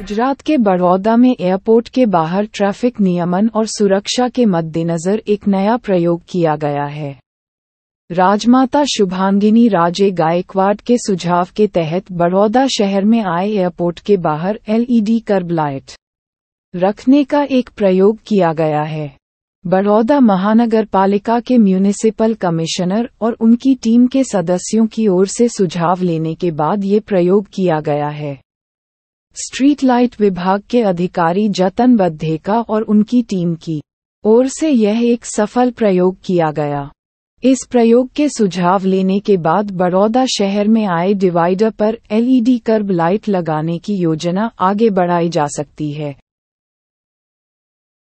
गुजरात के बड़ौदा में एयरपोर्ट के बाहर ट्रैफिक नियमन और सुरक्षा के मद्देनजर एक नया प्रयोग किया गया है राजमाता शुभांगिनी राजे गायकवाड के सुझाव के तहत बड़ौदा शहर में आए एयरपोर्ट के बाहर एलईडी कर्ब लाइट रखने का एक प्रयोग किया गया है बड़ौदा महानगर पालिका के म्यूनिसिपल कमिश्नर और उनकी टीम के सदस्यों की ओर से सुझाव लेने के बाद ये प्रयोग किया गया है स्ट्रीट लाइट विभाग के अधिकारी जतन बद्धेका और उनकी टीम की ओर से यह एक सफल प्रयोग किया गया इस प्रयोग के सुझाव लेने के बाद बड़ौदा शहर में आए डिवाइडर पर एलईडी कर्ब लाइट लगाने की योजना आगे बढ़ाई जा सकती है